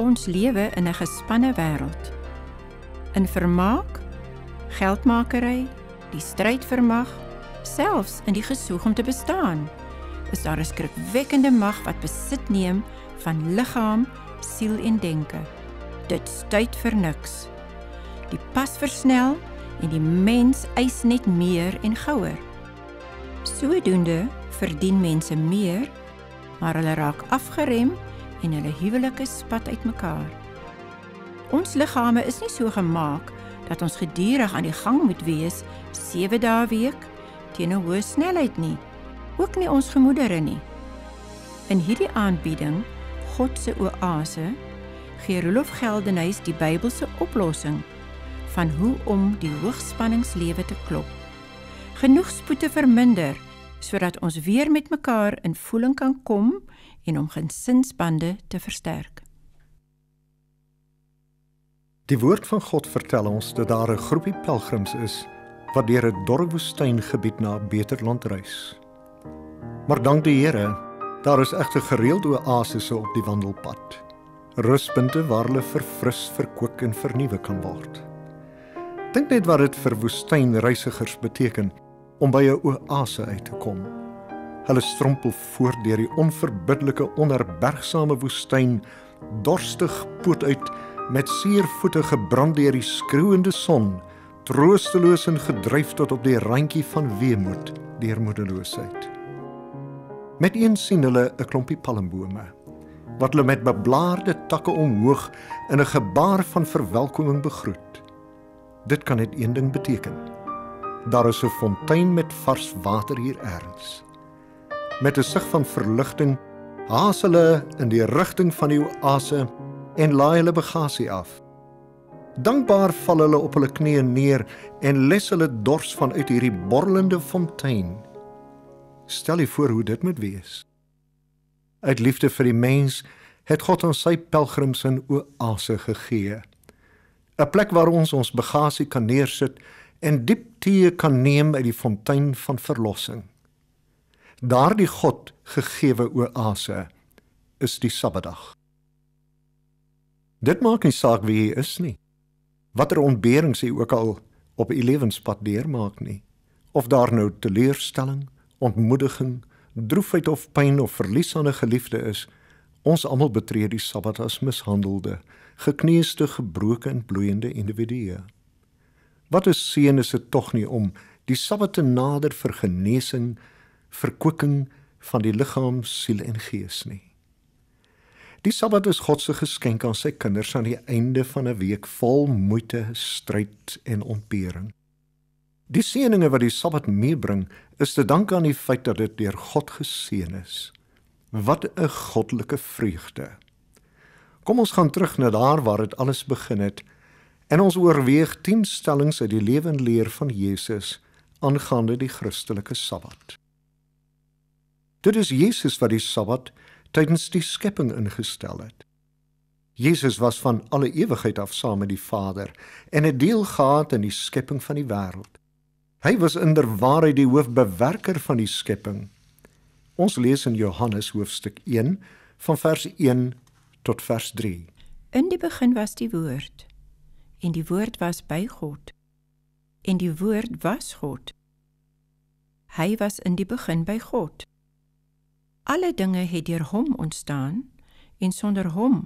Ons lewe in 'n gespanne wêreld. In vermaak, geldmakery, die stryd vir mag, selfs in die gesoek om te bestaan, is daar 'n skrikwekkende mag wat besit neem van liggaam, siel en denke. Dit stuit vir niks. Die pas versnel en die mens eis net meer en gouer. Sodoende verdien mense meer, maar hulle raak afgeremd en hulle huwelike spat uitmekaar. Ons liggame is nie so gemaak dat ons gedurig aan die gang moet wees 7 dae week teen 'n hoë snelheid nie, ook nie ons gemoedere nie. In hierdie aanbieding, God se oase, gee Rolof Geldenhuys die Bybelse oplossing van hoe om die hoogspanningslewe te klop. Genoegspoete verminder sodat ons weer met mekaar in voeling kan kom en om gesinsbande te versterk. Die woord van God vertel ons dat daar 'n groepie pelgrims is wat deur 'n dorre woestyngebied na 'n beter land reis. Maar dank die Here, daar is egte gereelde oases op die wandelpad. Ruspunte waar hulle verfris, verkoek en vernuwe kan word. Dink net wat dit vir woestynreisigers beteken om by 'n oase uit te kom. Hulle strompel voort deur die onverbiddelike onherbergsame woestyn, dorstig poot uit met suurvoete gebrand deur die skroewende son, troosteloos en gedryf tot op die randjie van weemoed, deurmoedeloosheid. Met een sien hulle 'n klompie palmbome wat hulle met beblaarde takke omhoog in 'n gebaar van verwelkoming begroet. Dit kan net een ding beteken. Daar is 'n fontein met vars water hier elders. Met 'n sug van verligting haas hulle in die rigting van die oase en laai hulle bagasie af. Dankbaar val hulle op hulle knieë neer en les hulle dors vanuit hierdie borrelende fontein. Stel u voor hoe dit moet wees. Uit liefde vir die mens het God ons sy pelgrims in oase gegee. 'n Plek waar ons ons bagasie kan neersit en diep tee kan neem uit die fontein van verlossing. Daardie God gegeewe oase is die Sabbatdag. Dit maak nie saak wie jy is nie. Watter ontberings jy ook al op u lewenspad deurmaak nie, of daar nou teleurstelling, ontmoediging, droefheid of pyn of verlies aan 'n geliefde is, ons almal betree die Sabbat as mishandelde, gekneusde, gebroke en bloeiende individue. Wat 'n seën is dit tog nie om die Sabbat te nader vir genesing, verkwikking van die liggaam, siel en gees nie. Die Sabbat is God se geskenk aan sy kinders aan die einde van 'n week vol moeite, stryd en ontbering. Die seëninge wat die Sabbat meebring, is te danke aan die feit dat dit deur God geseën is. Wat 'n goddelike vreugde. Kom ons gaan terug na daar waar dit alles begin het en ons oorweeg 10 stellings uit die lewenleer van Jesus aangaande die Christelike Sabbat. Dit is Jesus wat die Sabbat tydens die skepping ingestel het. Jesus was van alle ewigheid af saam met die Vader en het deel gehad in die skepping van die wêreld. Hy was inderwaarheid die hoofbewerker van die skepping. Ons lees in Johannes hoofstuk 1 van vers 1 tot vers 3. In die begin was die woord en die woord was by God en die woord was God. Hy was in die begin by God. Alle dinge het deur hom ontstaan en sonder hom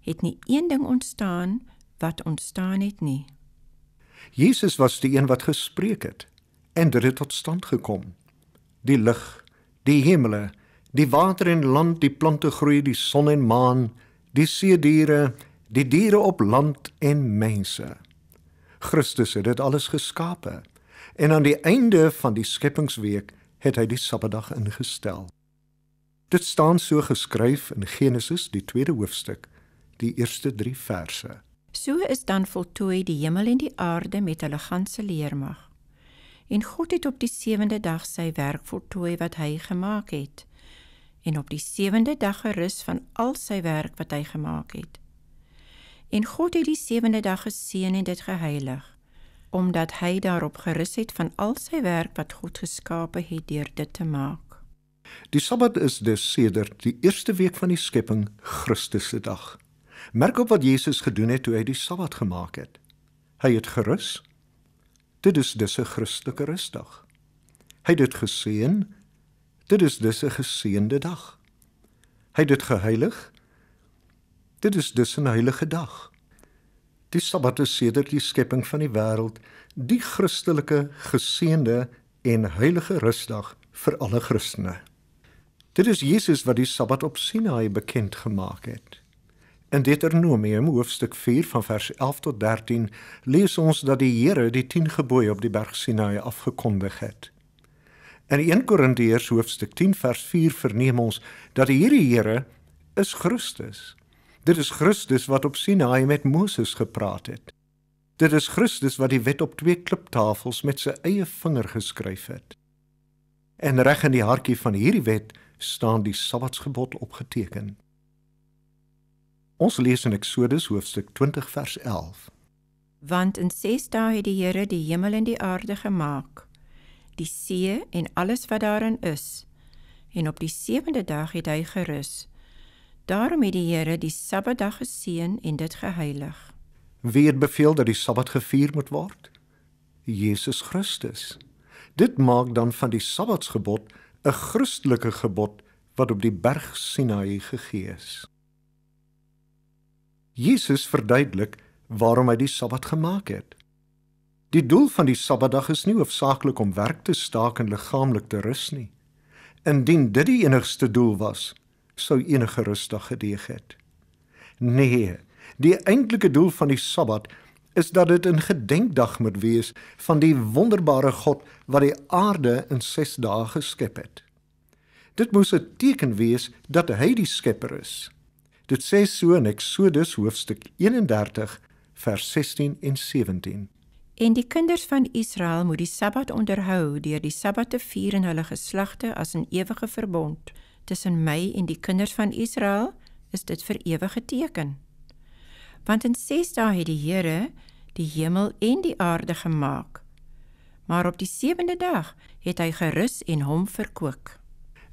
het nie een ding ontstaan wat ontstaan het nie. Jesus was die een wat gespreek het en dit het tot stand gekom. Die lig, die hemel, die water en land, die plante groei, die son en maan, die see diere, die diere op land en mense. Christus het dit alles geskape en aan die einde van die skepingsweek het hy die Sabbatdag ingestel. Dit staan so geskryf in Genesis, die 2de hoofstuk, die eerste 3 verse. So is dan voltooi die hemel en die aarde met hulle ganse leermag. En God het op die 7de dag sy werk voltooi wat hy gemaak het. En op die 7de dag gerus van al sy werk wat hy gemaak het. En God het die 7de dag geseën en dit geheilig, omdat hy daarop gerus het van al sy werk wat God geskape het deur dit te maak. Die Sabbat is dus sedert die eerste week van die skepping Christus se dag. Merk op wat Jesus gedoen het toe hy die Sabbat gemaak het. Hy het gerus. Dit is dus 'n Christelike rusdag. Hy het dit geseën. Dit is dus 'n geseënde dag. Hy het dit geheilig. Dit is dus 'n heilige dag. Die Sabbat is sedert die skepping van die wêreld die Christelike geseënde en heilige rusdag vir alle Christene. Dit is Jesus wat die Sabbat op Sinaï bekend gemaak het. In Deuteronomium hoofstuk 4 van vers 11 tot 13 lees ons dat die Here die 10 gebooie op die berg Sinaï afgekondig het. In 1 Korintiërs hoofstuk 10 vers 4 verneem ons dat die Here Here is Christus. Dit is Christus wat op Sinaï met Moses gepraat het. Dit is Christus wat die wet op twee kliptafels met sy eie vinger geskryf het. En reg in die hartjie van hierdie wet staan die Sabbatsgebod opgeteken. Ons lees in Eksodus hoofstuk 20 vers 11. Want in 6 dae het die Here die hemel en die aarde gemaak, die see en alles wat daarin is. En op die 7de dag het hy gerus. Daarom het die Here die Sabbatdag geseën en dit geheilig. Wie het beveel dat die Sabbat gevier moet word? Jesus Christus. Dit maak dan van die Sabbatsgebod 'n Christelike gebod wat op die berg Sinaï gegee is. Jesus verduidelik waarom hy die Sabbat gemaak het. Die doel van die Sabbatdag is nie hoofsaaklik om werk te staak en liggaamlik te rus nie. Indien dit die enigste doel was, sou enige rusdag gedeeg het. Nee, die eintlike doel van die Sabbat is is dat dit 'n gedenkdag moet wees van die wonderbare God wat die aarde in 6 dae geskep het. Dit moet 'n teken wees dat hy die skepper is. Dit sê so in Eksodus hoofstuk 31 vers 16 en 17. En die kinders van Israel moet die Sabbat onderhou deur die Sabbat te vier in hulle geslagte as 'n ewige verbond tussen my en die kinders van Israel is dit vir ewige teken want in 6 dae het die Here die hemel en die aarde gemaak. Maar op die 7de dag het hy gerus en hom verkoop.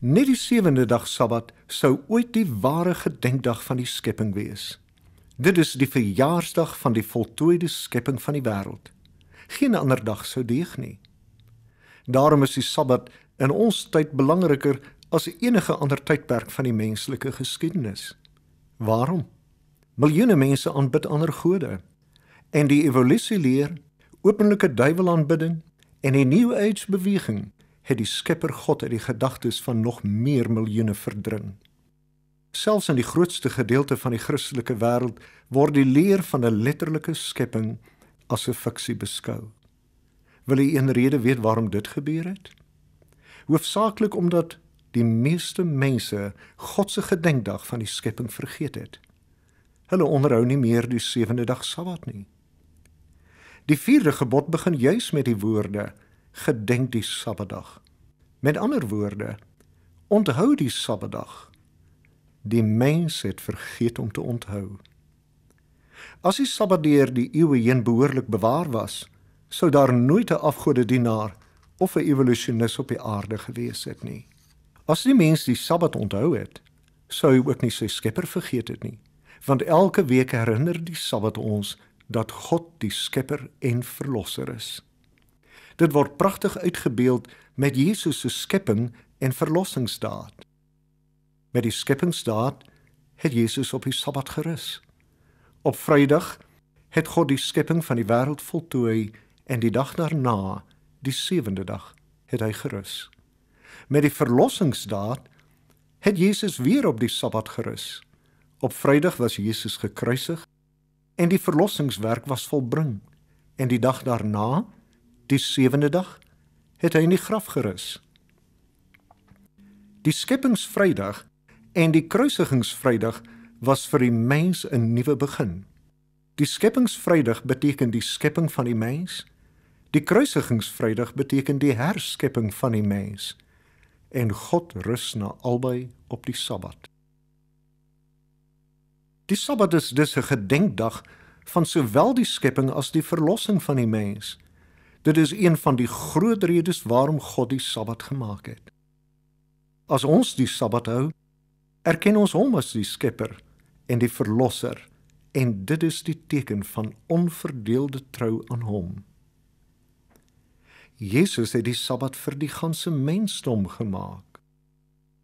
Net die 7de dag Sabbat sou ooit die ware gedenkdag van die skepping wees. Dit is die verjaarsdag van die voltooide skepping van die wêreld. Geen ander dag sou deeg nie. Daarom is die Sabbat in ons tyd belangriker as enige ander tydperk van die menslike geskiedenis. Waarom? Miljoene mense aanbid ander gode. En die evolusieleer, openlike duiwelaanbidding en die New Age beweging het die Skepper God uit die gedagtes van nog meer miljoene verdring. Selfs in die grootste gedeelte van die Christelike wêreld word die leer van 'n letterlike skepping as 'n fiksie beskou. Wil jy een rede weet waarom dit gebeur het? Hoofsaaklik omdat die meeste mense God se gedenkdag van die skepping vergeet het. Hulle onderhou nie meer die sewende dag Sabbat nie. Die vierde gebod begin juis met die woorde: Gedenk die Sabbatdag. Met ander woorde, onthou die Sabbatdag. Die mens het vergeet om te onthou. As die Sabbat deur die eeue heen behoorlik bewaar was, sou daar nooit 'n afgodedienaar of 'n evolusionis op die aarde gewees het nie. As die mens die Sabbat onthou het, sou hy ook nie sy Skepper vergeet het nie want elke week herinner die Sabbat ons dat God die skepper en verlosser is. Dit word pragtig uitgebeeld met Jesus se skepping en verlossingsdaad. Met die skepingsdaad het Jesus op die Sabbat gerus. Op Vrydag het God die skepping van die wêreld voltooi en die dag daarna, die sewende dag, het hy gerus. Met die verlossingsdaad het Jesus weer op die Sabbat gerus. Op Vrydag was Jesus gekruisig en die verlossingswerk was volbring. En die dag daarna, die sewende dag, het hy in die graf gerus. Die skepingsvrydag en die kruisigingsvrydag was vir die mens 'n nuwe begin. Die skepingsvrydag beteken die skepping van die mens. Die kruisigingsvrydag beteken die herskepping van die mens. En God rus na albei op die Sabbat. Die Sabbat is dus 'n gedenkdag van sowel die skepping as die verlossing van die mens. Dit is een van die groot redes waarom God die Sabbat gemaak het. As ons die Sabbat hou, erken ons hom as die skepper en die verlosser en dit is die teken van onverdeelde trou aan hom. Jesus het die Sabbat vir die ganse mensdom gemaak.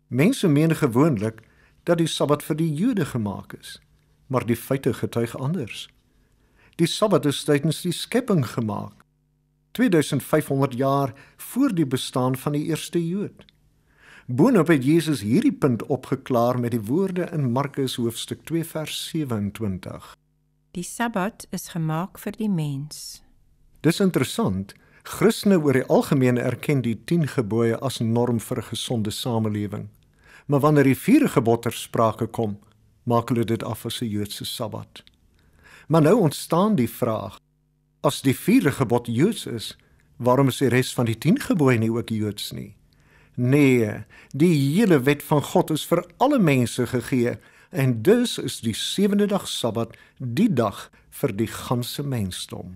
Mense meen gewoonlik dat die Sabbat vir die Jode gemaak is maar die feite getuig anders. Die Sabbat is tydens die skepping gemaak, 2500 jaar voor die bestaan van die eerste Jood. Boonop het Jesus hierdie punt opgeklaar met die woorde in Markus hoofstuk 2 vers 27. Die Sabbat is gemaak vir die mens. Dis interessant. Christene oor die algemeen erken die 10 gebooie as norm vir 'n gesonde samelewing. Maar wanneer die vierde gebod ter sprake kom, maak hulle dit af as 'n Joodse Sabbat. Maar nou ontstaan die vraag: as die vierde gebod Joods is, waarom is die res van die 10 gebooie nie ook Joods nie? Nee, die hele wet van God is vir alle mense gegee en dus is die sewende dag Sabbat die dag vir die ganse mensdom.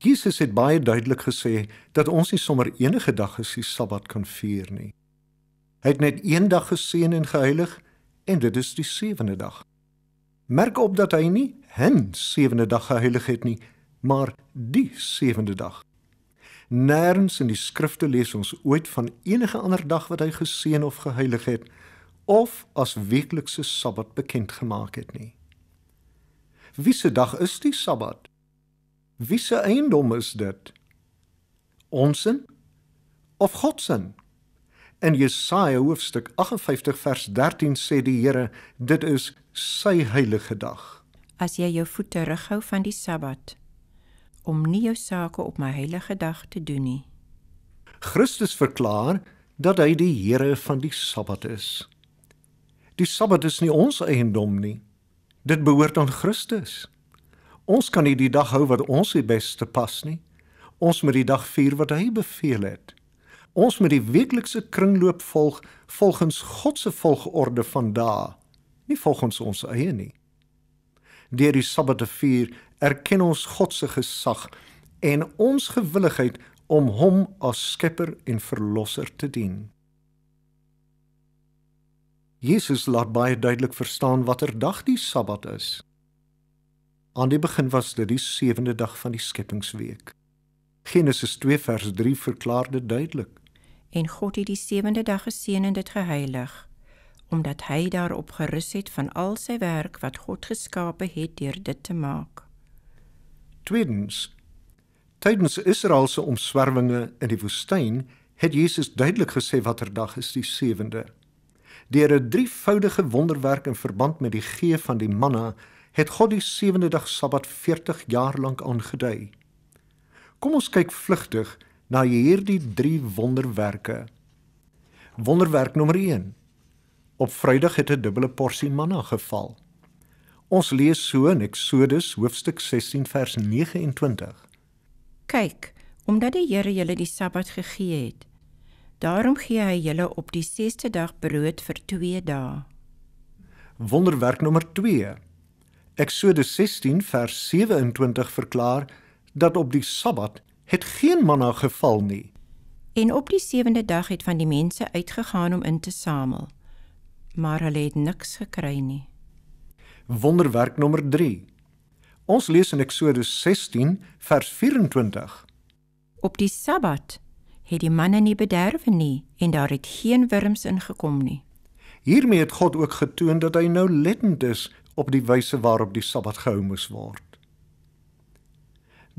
Jesus het baie duidelik gesê dat ons nie sommer enige dag as die Sabbat kan vier nie. Hy het net een dag geseën en geheilig en dit is die sewende dag. Merk op dat hy nie hen sewende dag geheilig het nie, maar die sewende dag. Nêrens in die skrifte lees ons ooit van enige ander dag wat hy geseën of geheilig het of as weeklikse Sabbat bekend gemaak het nie. Wie se dag is die Sabbat? Wie se eiendom is dit? Onsin of God se? In Jesaja hoofstuk 58 vers 13 sê die Here, dit is sy heilige dag. As jy jou voete terughou van die Sabbat om nie jou sake op my heilige dag te doen nie. Christus verklaar dat hy die Here van die Sabbat is. Die Sabbat is nie ons eiendom nie. Dit behoort aan Christus. Ons kan nie die dag hou wat ons die beste pas nie. Ons moet die dag vier wat hy beveel het ons met die weeklikse kringloop volg volgens God se volgorde van daa, nie volgens ons eie nie. Deur die Sabbat te vier, erken ons God se gesag en ons gewilligheid om hom as skepper en verlosser te dien. Jesus laat baie duidelik verstaan watter dag die Sabbat is. Aan die begin was dit die 7de dag van die skepingsweek. Genesis 2 vers 3 verklaar dit duidelik. En God het die sewende dag geseën en dit geheilig, omdat hy daarop gerus het van al sy werk wat God geskape het deur dit te maak. Tweedens, tydens Israel se omswervinge in die woestyn, het Jesus duidelik gesê watter dag is die sewende. Deur 'n drievoudige wonderwerk in verband met die gee van die manna, het God die sewende dag Sabbat 40 jaar lank aangedui. Kom ons kyk vlugtig na hierdie drie wonderwerke. Wonderwerk nommer 1. Op Vrydag het 'n dubbele porsie manna geval. Ons lees so in Eksodus hoofstuk 16 vers 29. Kyk, omdat die Here julle die Sabbat gegee het, daarom gee hy julle op die 6ste dag brood vir 2 dae. Wonderwerk nommer 2. Eksodus 16 vers 27 verklaar dat op die Sabbat het geen manna geval nie. En op die sewende dag het van die mense uitgegaan om in te samel, maar hulle het niks gekry nie. Wonderwerk nommer 3. Ons lees in Eksodus 16 vers 24. Op die Sabbat het die manne nie bederf nie en daar het geen wurms ingekom nie. Hiermee het God ook getoon dat hy nou lettend is op die wyse waarop die Sabbat gehou moes word.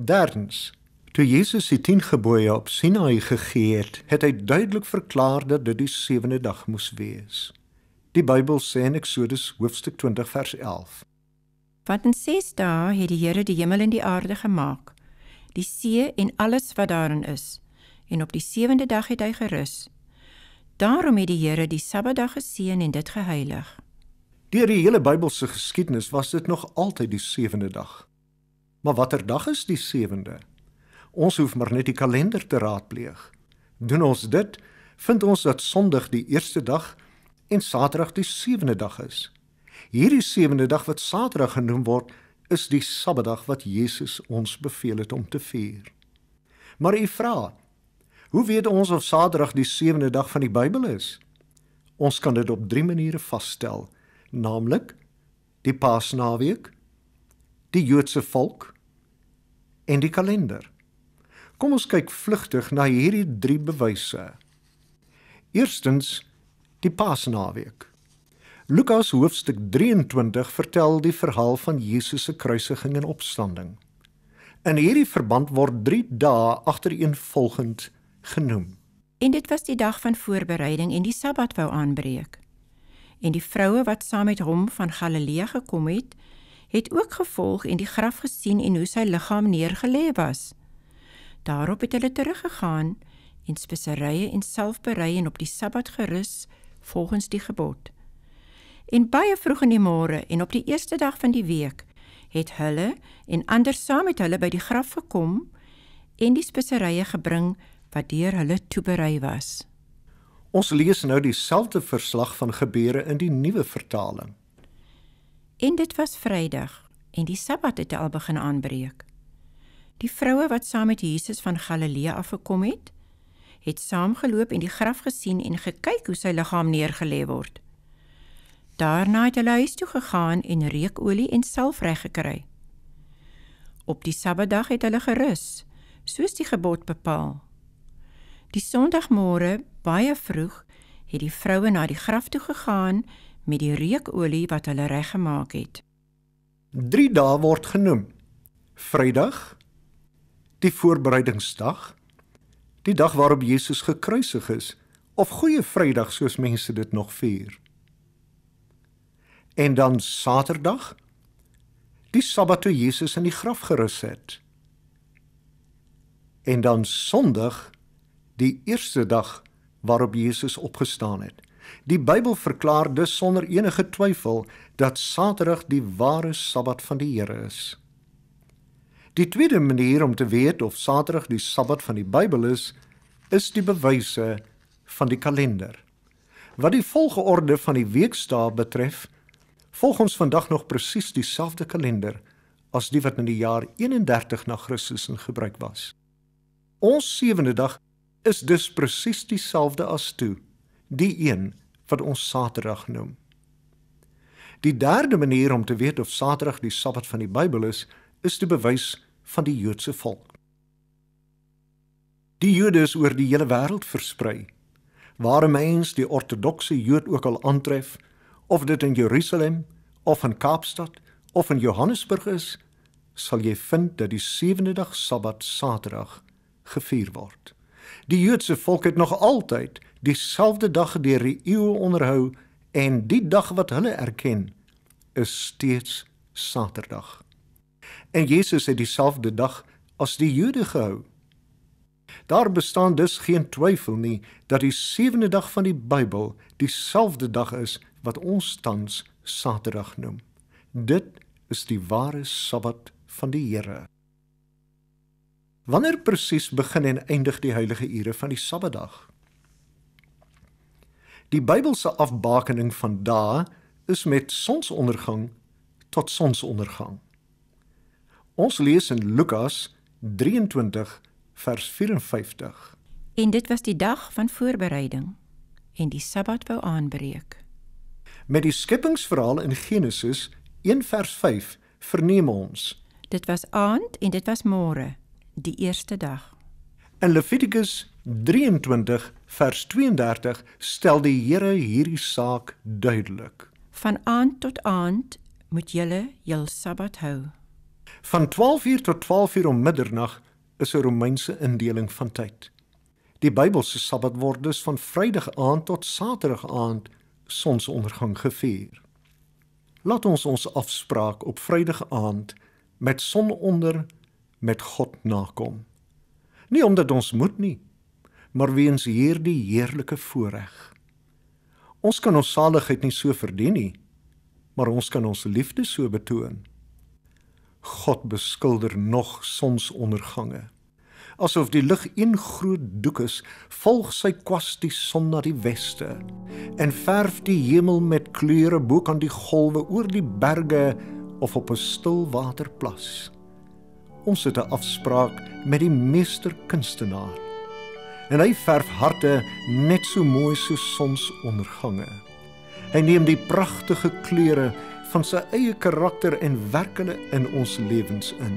Derdens, toe Jesus die 10 gebooie op Sinaï gegee het, het hy duidelik verklaar dat dit die sewende dag moes wees. Die Bybel sê in Eksodus hoofstuk 20 vers 11: "Want in 6 dae het die Here die hemel en die aarde gemaak, die see en alles wat daarin is, en op die sewende dag het hy gerus. Daarom het die Here die Sabbatdag geseën en dit geheilig." Deur die hele Bybelse geskiedenis was dit nog altyd die sewende dag. Maar watter dag is die 7de? Ons hoef maar net die kalender te raadpleeg. Doen ons dit, vind ons dat Sondag die eerste dag en Saterdag die sewende dag is. Hierdie sewende dag wat Saterdag genoem word, is die Sabbatdag wat Jesus ons beveel het om te vier. Maar u vra, hoe weet ons of Saterdag die sewende dag van die Bybel is? Ons kan dit op 3 maniere vasstel, naamlik die Paasnaweek, die Joodse volk, en die kalender. Kom ons kyk vlugtig na hierdie drie bewyse. Eerstens die Paasnaweek. Lukas hoofstuk 23 vertel die verhaal van Jesus se kruisiging en opstanding. In hierdie verband word 3 dae agtereenvolgend genoem. En dit was die dag van voorbereiding en die Sabbat wou aanbreek. En die vroue wat saam met hom van Galilea gekom het, het ook gevolg en die graf gesien en hoe sy liggaam neergelê was. Daarop het hulle teruggegaan en speserye en selfberei en op die Sabbat gerus volgens die gebod. En baie vroeg in die môre en op die eerste dag van die week het hulle en ander saam met hulle by die graf gekom en die speserye gebring wat deur hulle toeberei was. Ons lees nou dieselfde verslag van gebeure in die nuwe vertaling. En dit was Vrydag en die Sabbat het al begin aanbreek. Die vroue wat saam met Jesus van Galilea af gekom het, het saamgeloop en die graf gesien en gekyk hoe sy liggaam neergelê word. Daarna het hulle huis toe gegaan en reukolie en salf reggekry. Op die Sabbatdag het hulle gerus, soos die gebod bepaal. Die Sondagmôre, baie vroeg, het die vroue na die graf toe gegaan met die reukolie wat hulle reggemaak het. 3 dae word genoem. Vrydag, die voorbereidingsdag, die dag waarop Jesus gekruisig is, of Goeie Vrydag soos mense dit nog vier. En dan Saterdag, die Sabbat toe Jesus in die graf gerus het. En dan Sondag, die eerste dag waarop Jesus opgestaan het. Die Bybel verklaar dus sonder enige twyfel dat Saterdag die ware Sabbat van die Here is. Die tweede manier om te weet of Saterdag die Sabbat van die Bybel is, is die bewyse van die kalender. Wat die volgorde van die weekdae betref, volg ons vandag nog presies dieselfde kalender as die wat in die jaar 31 na Christus in gebruik was. Ons sewende dag is dus presies dieselfde as toe, die wat ons Saterdag noem. Die derde manier om te weet of Saterdag die Sabbat van die Bybel is, is te bewys van die Joodse volk. Die Jode is oor die hele wêreld versprei. Waar 'n mens die ortodokse Jood ook al aantref, of dit in Jerusalem of in Kaapstad of in Johannesburg is, sal jy vind dat die sewende dag Sabbat Saterdag gevier word. Die Joodse volk het nog altyd dieselfde dag deur die eeue onderhou en die dag wat hulle erken is steeds Saterdag. En Jesus het dieselfde dag as die Jode gehou. Daar bestaan dus geen twyfel nie dat die sewende dag van die Bybel dieselfde dag is wat ons tans Saterdag noem. Dit is die ware Sabbat van die Here. Wanneer presies begin en eindig die heilige ure van die Sabbatdag? Die Bybelse afbakening van dae is met sonsondergang tot sonsondergang. Ons lees in Lukas 23 vers 54. En dit was die dag van voorbereiding en die Sabbat wou aanbreek. Met die skepingsverhaal in Genesis 1 vers 5 verneem ons: Dit was aand en dit was môre, die eerste dag. In Levitikus 23 vers 32 stel die Here hierdie saak duidelik. Van aand tot aand moet julle jul Sabbat hou. Van 12:00 tot 12:00 om middernag is 'n Romeinse indeling van tyd. Die Bybelse Sabbat word dus van Vrydag aand tot Saterdag aand sonsondergang gevier. Laat ons ons afspraak op Vrydag aand met sononder met God nakom. Nie omdat ons moet nie, maar weens hierdie heerlike voorreg. Ons kan ons saligheid nie so verdien nie, maar ons kan ons liefde so betoon. God beskilder nog sonsondergange, asof die lig een groot doek is, volg sy kwas die son na die weste en verf die hemel met kleure boek aan die golwe oor die berge of op 'n stil waterplas. Ons het 'n afspraak met die meester kunstenaar en hy verf harte net so mooi soos sonsondergange. Hy neem die pragtige kleure van sy eie karakter en werk hulle in ons lewens in.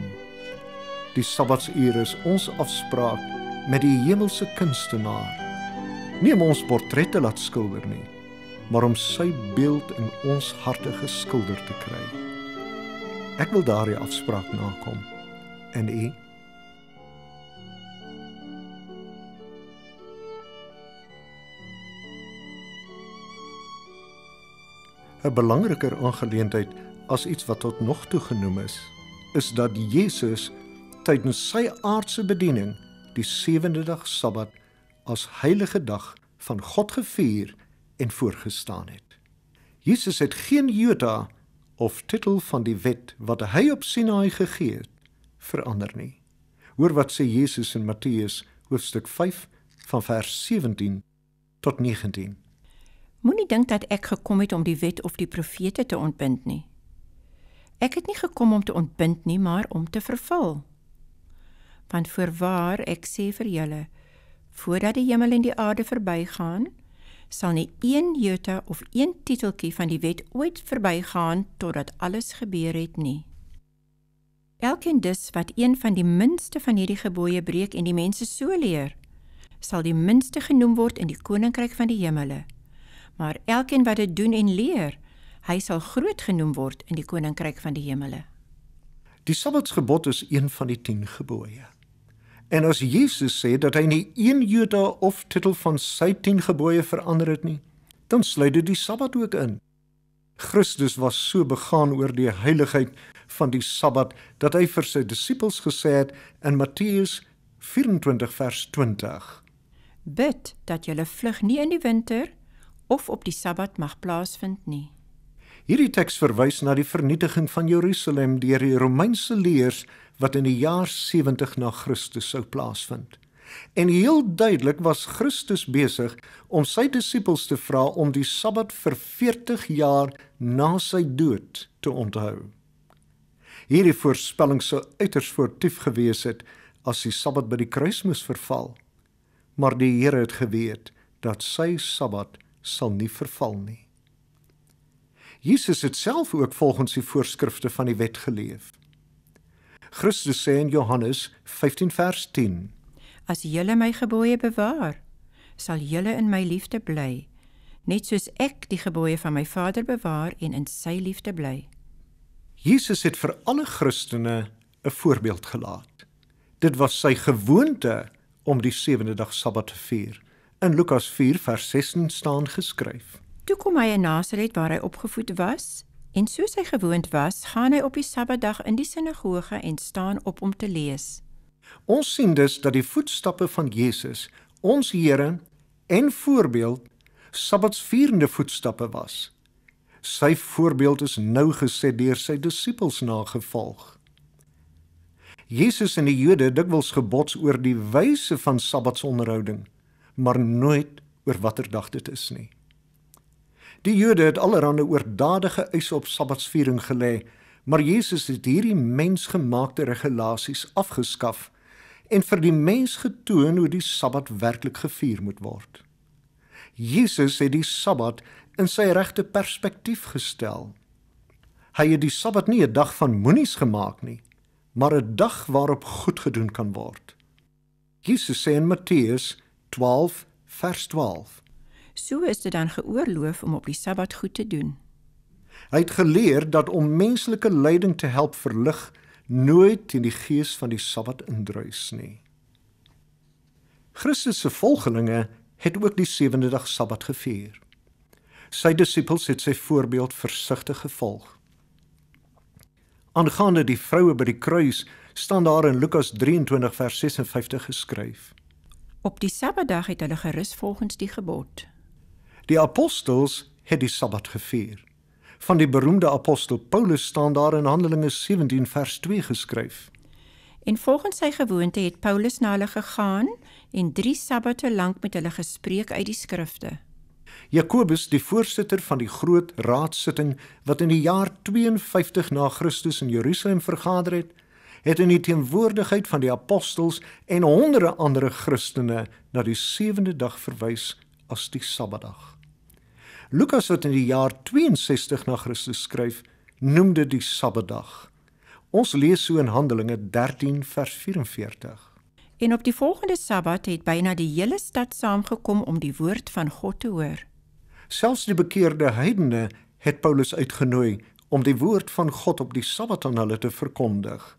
Die Sabbatsuur is ons afspraak met die hemelse kunstenaar. Nie om ons portrette laat skilder nie, maar om sy beeld in ons harte geskilder te kry. Ek wil daardie afspraak nakom. En ek 'n belangriker aangeleentheid as iets wat tot nog toe genoem is, is dat Jesus tydens sy aardse bediening die sewende dag Sabbat as heilige dag van God gevier en voorgestaan het. Jesus het geen Jota of titel van die wet wat hy op Sinaï gegee het verander nie. Hoor wat sê Jesus in Matteus hoofstuk 5 van vers 17 tot 19. Moenie dink dat ek gekom het om die wet of die profete te ontbind nie. Ek het nie gekom om te ontbind nie, maar om te vervul. Want voorwaar ek sê vir julle, voordat die hemel en die aarde verbygaan, sal nie een jota of een titeltjie van die wet ooit verbygaan totdat alles gebeur het nie. Elkeen dus wat een van die minste van hierdie gebooie breek en die mense so leer, sal die minste genoem word in die koninkryk van die hemele maar elkeen wat dit doen en leer, hy sal groot genoem word in die koninkryk van die hemele. Die Sabbatgebod is een van die 10 gebooie. En as Jesus sê dat hy nie een Jode of titel van sy 10 gebooie verander het nie, dan sluit dit die Sabbat ook in. Christus was so begaan oor die heiligheid van die Sabbat dat hy vir sy disippels gesê het in Matteus 24 vers 20: Bid dat julle vlug nie in die winter of op die Sabbat mag plaasvind nie. Hierdie teks verwys na die vernietiging van Jerusalem deur die Romeinse leiers wat in die jaar 70 na Christus sou plaasvind. En heel duidelik was Christus besig om sy disippels te vra om die Sabbat vir 40 jaar na sy dood te onthou. Hierdie voorspelling sou uiters voortief gewees het as die Sabbat by die kruis moes verval. Maar die Here het geweet dat sy Sabbat sal nie verval nie. Jesus het self ook volgens die voorskrifte van die wet geleef. Christus sê in Johannes 15 vers 10: As julle my gebooie bewaar, sal julle in my liefde bly, net soos ek die gebooie van my Vader bewaar en in sy liefde bly. Jesus het vir alle Christene 'n voorbeeld gelaat. Dit was sy gewoonte om die sewende dag Sabbat te vier. In Lukas 4 vers 6 staan geskryf: Toe kom hy in Nasaret waar hy opgevoed was, en soos hy gewoond was, gaan hy op die Sabbatdag in die sinagoge en staan op om te lees. Ons sien dus dat die voetstappe van Jesus, ons Here en voorbeeld Sabbatsvierende voetstappe was. Sy voorbeeld is nou geset deur sy disippels nagevolg. Jesus en die Jode dikwels gebots oor die wyse van Sabbatsonderhouding maar nooit oor watter dag dit is nie. Die Jode het allerlei oordadige eise op Sabbatsviering gelê, maar Jesus het hierdie mensgemaakte regulasies afgeskaf en vir die mens getoon hoe die Sabbat werklik gevier moet word. Jesus het die Sabbat in sy regte perspektief gestel. Hy het die Sabbat nie 'n dag van moenies gemaak nie, maar 'n dag waarop goed gedoen kan word. Jesus sê in Matteus 28:16 12 vers 12. So is dit dan geoorloof om op die Sabbat goed te doen. Hy het geleer dat om menslike lyding te help verlig nooit teen die gees van die Sabbat indruis nie. Christus se volgelinge het ook die sewende dag Sabbat gevier. Sy disippels het sy voorbeeld versigtig gevolg. Aangaande die vroue by die kruis staan daar in Lukas 23 vers 56 geskryf. Op die Sabbatdag het hulle gerus volgens die gebod. Die apostels het die Sabbat gevier. Van die beroemde apostel Paulus staan daar in Handelinge 17 vers 2 geskryf. En volgens sy gewoonte het Paulus na hulle gegaan en 3 sabbate lank met hulle gespreek uit die skrifte. Jakobus, die voorsitter van die groot raadsitting wat in die jaar 52 na Christus in Jerusalem vergader het, het in die teenwoordigheid van die apostels en honderde ander Christene na die sewende dag verwys as die Sabbatdag. Lukas wat in die jaar 62 na Christus skryf, noem dit die Sabbatdag. Ons lees so in Handelinge 13 vers 44. En op die volgende Sabbat het byna die hele stad saamgekom om die woord van God te hoor. Selfs die bekeerde heidene het Paulus uitgenooi om die woord van God op die Sabbat aan hulle te verkondig.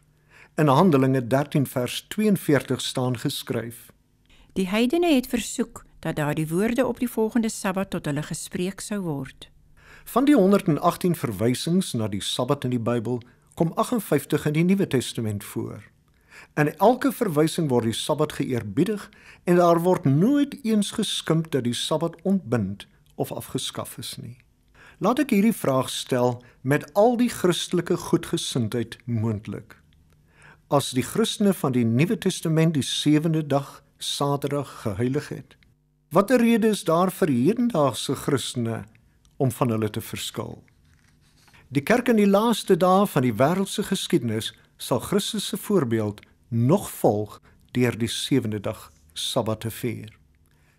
In Handelinge 13 vers 42 staan geskryf: Die heidene het versoek dat daardie woorde op die volgende Sabbat tot hulle gespreek sou word. Van die 118 verwysings na die Sabbat in die Bybel kom 58 in die Nuwe Testament voor. In elke verwysing word die Sabbat geëerbiedig en daar word nooit eens geskimp dat die Sabbat ontbind of afgeskaf is nie. Laat ek hierdie vraag stel met al die Christelike goedgesindheid moontlik as die Christene van die Nuwe Testament die sewende dag Saterdag geheilig het. Watter rede is daar vir hedendaagse Christene om van hulle te verskil? Die kerk in die laaste dae van die wêreldse geskiedenis sal Christus se voorbeeld nog volg deur die sewende dag Sabbat te vier.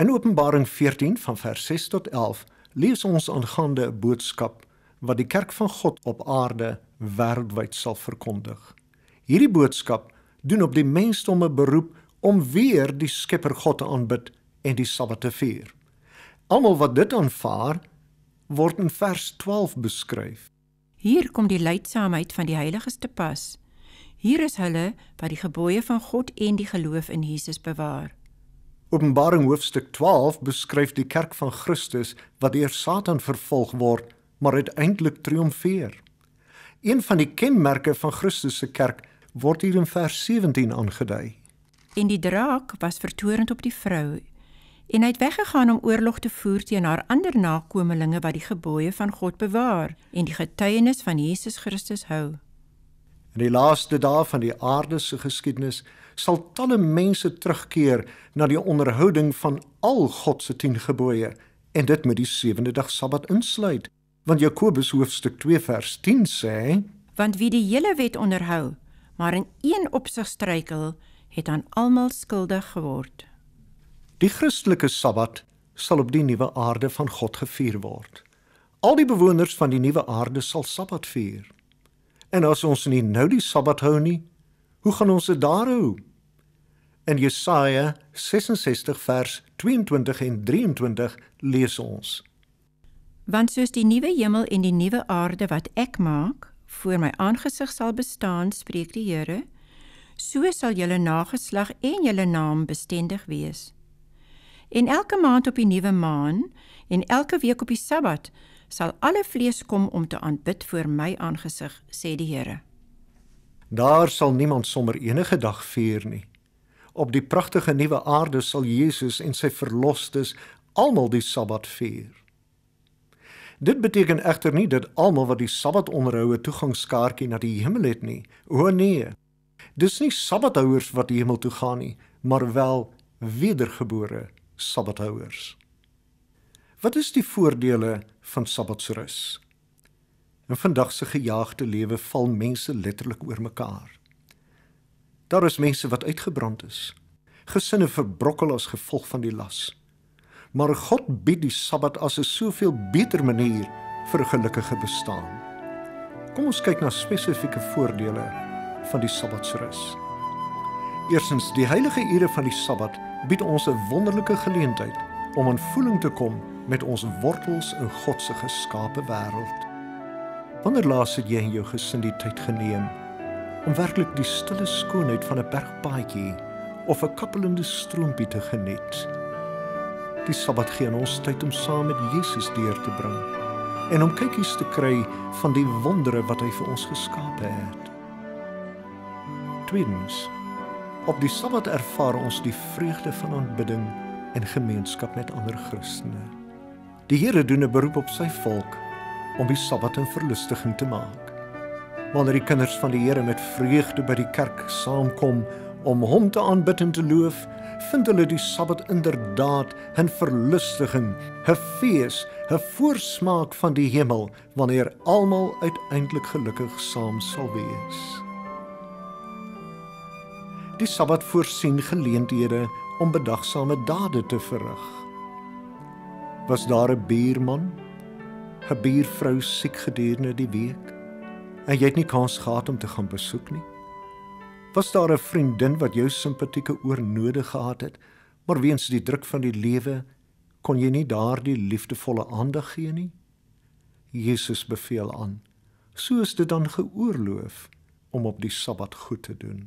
In Openbaring 14 van vers 6 tot 11 lees ons aangaande 'n boodskap wat die kerk van God op aarde wêreldwyd sal verkondig. Hierdie boodskap doen op die mensdomme beroep om weer die Skepper God te aanbid en die Sabbat te vier. Almal wat dit aanvaar, word in vers 12 beskryf. Hier kom die leidsaamheid van die heiliges te pas. Hier is hulle wat die gebooie van God en die geloof in Jesus bewaar. Openbaring hoofstuk 12 beskryf die kerk van Christus wat deur Satan vervolg word, maar uiteindelik triomfeer. Een van die kenmerke van Christus se kerk is word hier in vers 17 aangedui. En die draak was vertorend op die vrou en hy het weggegaan om oorlog te voer teen haar ander nakommelinge wat die gebooie van God bewaar en die getuienis van Jesus Christus hou. In die laaste dae van die aarde se geskiedenis sal talle mense terugkeer na die onderhouding van al God se 10 gebooie en dit met die sewende dag Sabbat insluit. Want Jakobus hoofstuk 2 vers 10 sê: Want wie die hele wet onderhou, maar in een opsig struikel het aan almal skuldig geword. Die Christelike Sabbat sal op die nuwe aarde van God gevier word. Al die bewoners van die nuwe aarde sal Sabbat vier. En as ons nie nou die Sabbat hou nie, hoe gaan ons dit daar hou? In Jesaja 66 vers 22 en 23 lees ons: Want soos die nuwe hemel en die nuwe aarde wat ek maak, voor my aangesig sal bestaan, spreek die Here, so sal julle nageslag en julle naam bestendig wees. En elke maand op die nuwe maan en elke week op die Sabbat sal alle vlees kom om te aanbid voor my aangesig, sê die Here. Daar sal niemand sommer enige dag vier nie. Op die pragtige nuwe aarde sal Jesus en sy verlosters almal die Sabbat vier. Dit beteken egter nie dat almal wat die Sabbat onderhou 'n toegangskaartjie na die hemel het nie. O nee. Dis nie Sabbathouers wat die hemel toe gaan nie, maar wel wedergebore Sabbathouers. Wat is die voordele van Sabbatsrus? In vandag se gejaagde lewe val mense letterlik oor mekaar. Daar is mense wat uitgebrand is. Gesinne verbrokkel as gevolg van die las maar God bied die Sabbat as 'n soveel beter manier vir 'n gelukkige bestaan. Kom ons kyk na spesifieke voordele van die Sabbatsrus. Eerstens, die heilige ure van die Sabbat bied ons 'n wonderlike geleentheid om in voeling te kom met ons wortels in God se geskape wêreld. Wanneer laas het jy in jou gesin die tyd geneem om werklik die stille skoonheid van 'n bergpaadjie of 'n kappelende stroompie te geniet? die Sabbat gee ons tyd om saam met Jesus deur te bring en om kykies te kry van die wondere wat hy vir ons geskaap het. Tweedens, op die Sabbat ervaar ons die vreugde van aanbidding en gemeenskap met ander Christene. Die Here doen 'n beroep op sy volk om die Sabbat 'n verlustiging te maak. Wanneer die kinders van die Here met vreugde by die kerk saamkom om hom te aanbid en te loof, vind hulle die Sabbat inderdaad 'n verlustiging, 'n fees, 'n voorsmaak van die hemel wanneer almal uiteindelik gelukkig saam sal wees. Die Sabbat voorsien geleenthede om bedagsame dade te verrig. Was daar 'n buurman, 'n buurvrou siek gedurende die week en jy het nie kans gehad om te gaan besoek nie? Was daar 'n vriendin wat jou simpatieke oor nodig gehad het, maar weens die druk van die lewe kon jy nie daardie liefdevolle aandag gee nie? Jesus beveel aan: "So is dit dan geoorloof om op die Sabbat goed te doen."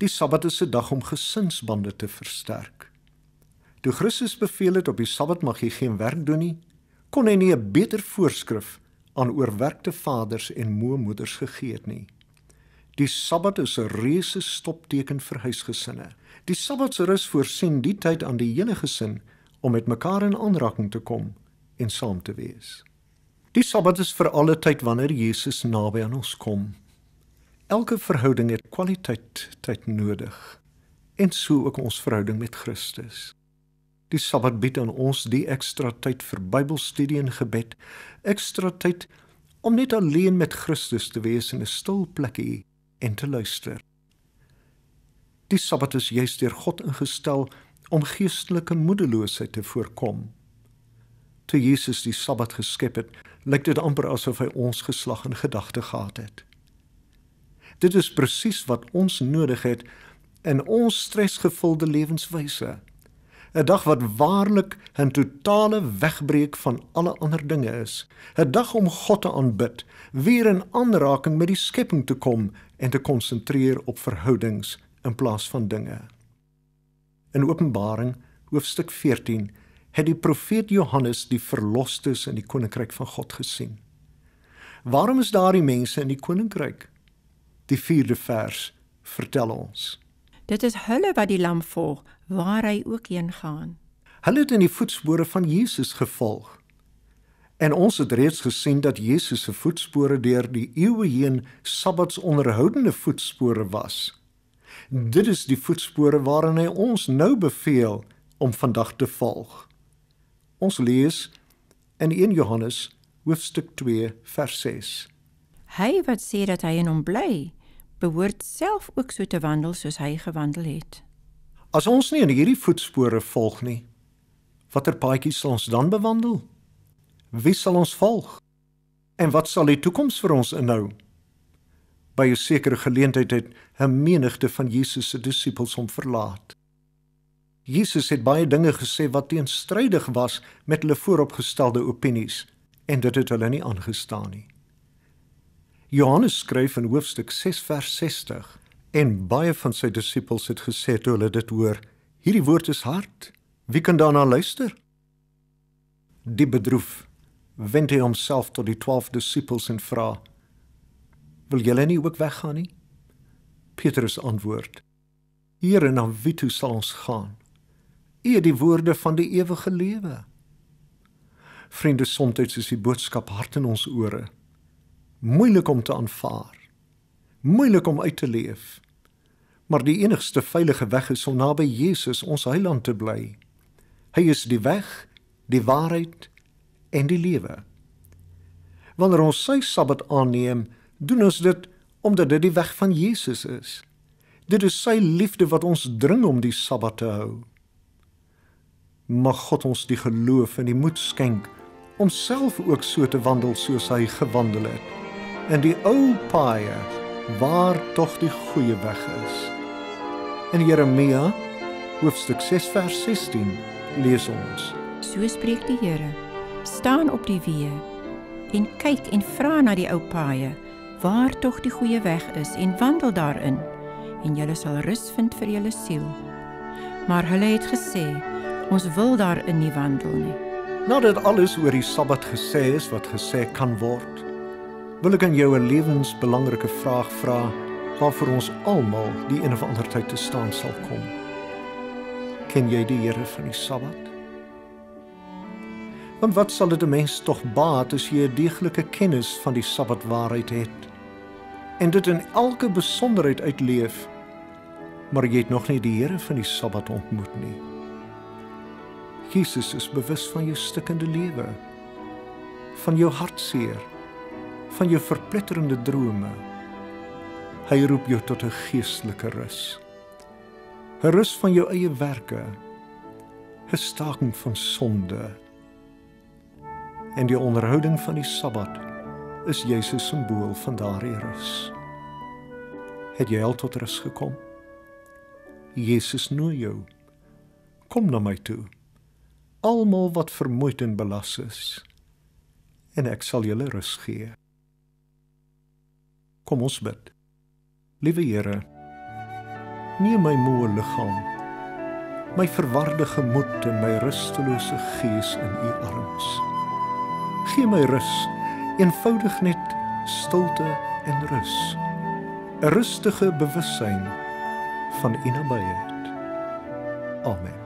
Die Sabbat is 'n dag om gesinsbande te versterk. Toe Christus beveel het op die Sabbat mag jy geen werk doen nie, kon hy nie 'n beter voorskrif aan oorwerkte vaders en moemoeders gegee het nie. Die Sabbat is 'n reuse stopteken vir huisgesinne. Die Sabbatsrus voorsien die tyd aan die hele gesin om met mekaar in aanraking te kom en saam te wees. Die Sabbat is vir alle tyd wanneer Jesus naby aan ons kom. Elke verhouding het kwaliteit tyd nodig en so ook ons verhouding met Christus. Die Sabbat bied aan ons die ekstra tyd vir Bybelstudie en gebed, ekstra tyd om net alleen met Christus te wees in 'n stil plekkie en te luister. Die Sabbat is juis deur God ingestel om geestelike moedeloosheid te voorkom. Toe Jesus die Sabbat geskep het, lyk dit amper asof hy ons geslag in gedagte gehad het. Dit is presies wat ons nodig het in ons stresgevulde lewenswyse. 'n Dag wat waarlik 'n totale wegbreek van alle ander dinge is. 'n Dag om God te aanbid, weer in aanraking met die skepping te kom en te konsentreer op verhoudings in plaas van dinge. In Openbaring hoofstuk 14 het die profeet Johannes die verlosters in die koninkryk van God gesien. Waarom is daardie mense in die koninkryk? Die 4de vers vertel ons. Dit is hulle wat die lam volg waar hy ook heen gaan. Hulle het in die voetspore van Jesus gevolg. En ons het reeds gesien dat Jesus se voetspore deur die eeue heen sabbatsonderhoudende voetspore was. Dit is die voetspore waarin hy ons nou beveel om vandag te volg. Ons lees in 1 Johannes hoofstuk 2 vers 6. Hy wat sê dat hy in hom bly, behoort self ook so te wandel soos hy gewandel het. As ons nie in hierdie voetspore volg nie, watter paadjie sal ons dan bewandel? Wie sal ons volg? En wat sal die toekoms vir ons inhou? By 'n sekere geleentheid het 'n menigte van Jesus se disippels hom verlaat. Jesus het baie dinge gesê wat teenstrydig was met hulle vooropgestelde opinies en dit het hulle nie aangestaan nie. Johannes skryf in hoofstuk 6 vers 60 en baie van sy disippels het gesê toe hulle dit hoor: "Hierdie woord is hard. Wie kan daarna luister?" Die bedroef wend hy homself tot die 12 disippels en vra: "Wil julle nie ook weggaan nie?" Petrus antwoord: "Here, na wie toe sal ons gaan? U het die woorde van die ewige lewe." Vriende, soms is die boodskap hard in ons ore. Moeilik om te aanvaar. Moeilik om uit te leef. Maar die enigste veilige weg is om naby Jesus, ons Heiland te bly. Hy is die weg, die waarheid en die lewe. Wanneer ons sy Sabbat aanneem, doen ons dit omdat dit die weg van Jesus is. Dit is sy liefde wat ons dring om die Sabbat te hou. Mag God ons die geloof en die moed skenk om self ook so te wandel soos hy gewandel het in die ou paaie waar tog die goeie weg is. In Jeremia hoofstuk 6 vers 16 lees ons: So spreek die Here staan op die weë en kyk en vra na die ou paaie waar tog die goeie weg is en wandel daarin en jy sal rus vind vir jou siel. Maar hulle het gesê ons wil daarin nie wandel nie. Nadat alles oor die Sabbat gesê is wat gesê kan word, wil ek aan jou 'n lewensbelangrike vraag vra waarvoor ons almal die een of ander tyd te staan sal kom. Ken jy die Here van die Sabbat? Want wat sal dit 'n mens tog baat as jy 'n deeglike kennis van die Sabbatwaarheid het en dit in elke besonderheid uitleef, maar jy het nog nie die Here van die Sabbat ontmoet nie. Jesus is bewus van jou stikkende lewe, van jou hartseer, van jou verpletterende drome. Hy roep jou tot 'n geestelike rus. 'n Rus van jou eie werke, 'n staking van sonde, en die onderhouding van die Sabbat is Jesus simbool van daardie rus. Het jy al tot rus gekom? Jesus nooi jou. Kom na my toe. Almal wat vermoeid en belas is, en ek sal julle rus gee. Kom ons bid. Liewe Here, neem my moe liggaam, my verwarde gemoed en my rustelose gees in U arms gee my rus. Eenvoudig net stilte en rus. 'n Rustige bewussyn van innerbeheer. Amen.